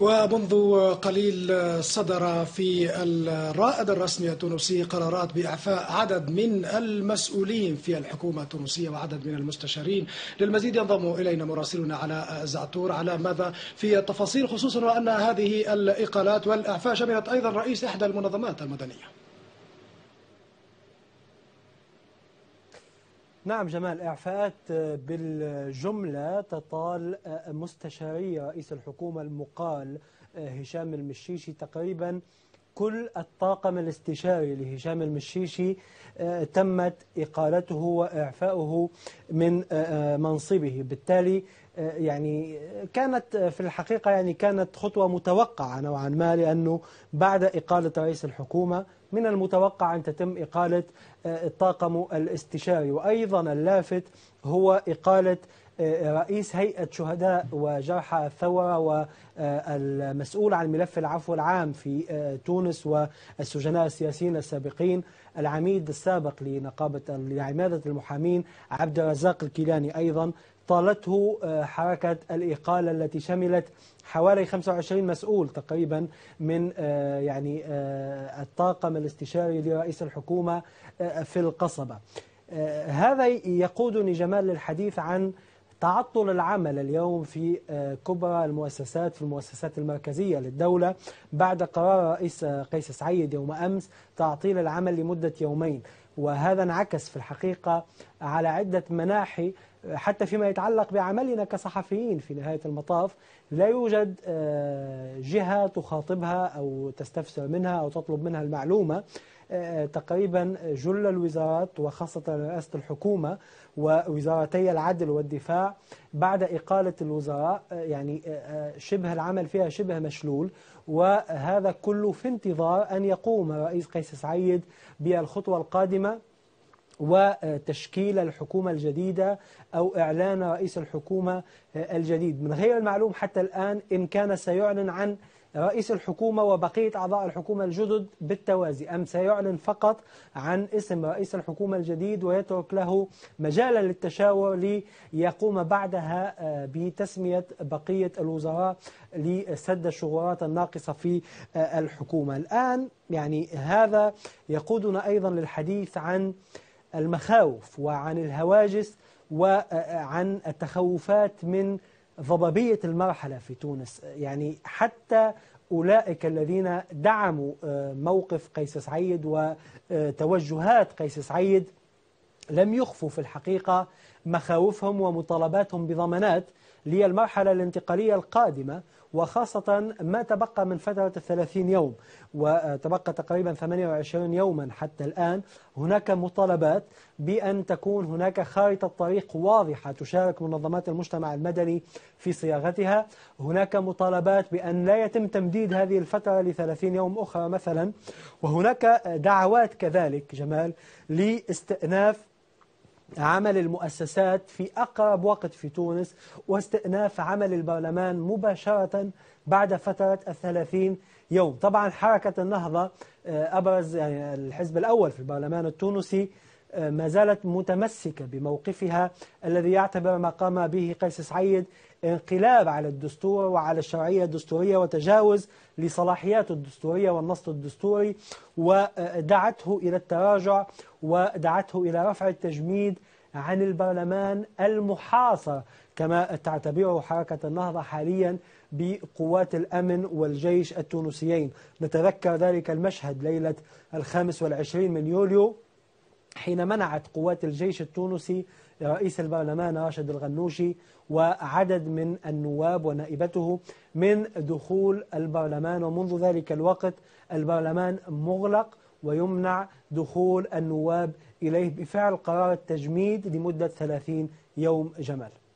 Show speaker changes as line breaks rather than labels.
ومنذ قليل صدر في الرائد الرسمي التونسي قرارات بإعفاء عدد من المسؤولين في الحكومة التونسية وعدد من المستشارين للمزيد ينضم إلينا مراسلنا على زعتور على ماذا في التفاصيل خصوصا وأن هذه الإقالات والإعفاء شملت أيضا رئيس إحدى المنظمات المدنية نعم جمال إعفاءات بالجملة تطال مستشاري رئيس الحكومة المقال هشام المشيشي تقريبا كل الطاقم الاستشاري لهشام المشيشي تمت إقالته وإعفاؤه من منصبه بالتالي يعني كانت في الحقيقة يعني كانت خطوة متوقعة نوعا ما لأنه بعد إقالة رئيس الحكومة من المتوقع أن تتم إقالة آه، الطاقم الاستشاري وأيضا اللافت هو إقالة آه، رئيس هيئة شهداء وجرحى الثورة والمسؤول عن ملف العفو العام في آه، تونس والسجناء السياسيين السابقين العميد السابق لنقابة لعمادة المحامين عبد الرزاق الكيلاني أيضا طالته آه، حركة الإقالة التي شملت حوالي 25 مسؤول تقريبا من يعني الطاقم الاستشاري لرئيس الحكومة في القصبة هذا يقودني جمال للحديث عن تعطل العمل اليوم في آه، كبرى المؤسسات في المؤسسات المركزية للدولة بعد قرار رئيس آه، قيس سعيد يوم أمس تعطيل العمل لمدة يومين وهذا انعكس في الحقيقة على عدة مناحي آه، حتى فيما يتعلق بعملنا كصحفيين في نهاية المطاف لا يوجد آه، جهة تخاطبها أو تستفسر منها أو تطلب منها المعلومة آه، تقريبا جل الوزارات وخاصة رئاسة الحكومة ووزارتي العدل والدفاع بعد إقالة الوزراء يعني شبه العمل فيها شبه مشلول وهذا كله في انتظار أن يقوم رئيس قيس سعيد بالخطوة القادمة وتشكيل الحكومة الجديدة أو إعلان رئيس الحكومة الجديد من غير المعلوم حتى الآن إن كان سيعلن عن رئيس الحكومة وبقية أعضاء الحكومة الجدد بالتوازي أم سيعلن فقط عن اسم رئيس الحكومة الجديد ويترك له مجالا للتشاور ليقوم بعدها آه، بتسمية بقية الوزراء لسد الشغورات الناقصة في آه، الحكومة الآن يعني هذا يقودنا أيضا للحديث عن المخاوف وعن الهواجس وعن التخوفات من ضبابية المرحلة في تونس يعني حتى أولئك الذين دعموا آه، موقف قيس سعيد وتوجهات آه، قيس سعيد لم يخفوا في الحقيقة مخاوفهم ومطالباتهم بضمانات للمرحلة الانتقالية القادمة وخاصة ما تبقى من فترة الثلاثين يوم وتبقى تقريبا 28 يوما حتى الآن هناك مطالبات بأن تكون هناك خارطة طريق واضحة تشارك منظمات المجتمع المدني في صياغتها هناك مطالبات بأن لا يتم تمديد هذه الفترة لثلاثين يوم أخرى مثلا وهناك دعوات كذلك جمال لاستئناف عمل المؤسسات في أقرب وقت في تونس واستئناف عمل البرلمان مباشرة بعد فترة الثلاثين يوم طبعا حركة النهضة آه، أبرز يعني الحزب الأول في البرلمان التونسي ما زالت متمسكة بموقفها الذي يعتبر ما قام به قيس سعيد انقلاب على الدستور وعلى الشرعية الدستورية وتجاوز لصلاحيات الدستورية والنص الدستوري ودعته إلى التراجع ودعته إلى رفع التجميد عن البرلمان المحاصر كما تعتبره حركة النهضة حاليا بقوات الأمن والجيش التونسيين نتذكر ذلك المشهد ليلة الخامس والعشرين من يوليو حين منعت قوات الجيش التونسي رئيس البرلمان راشد الغنوشي وعدد من النواب ونائبته من دخول البرلمان ومنذ ذلك الوقت البرلمان مغلق ويمنع دخول النواب إليه بفعل قرار التجميد لمدة 30 يوم جمال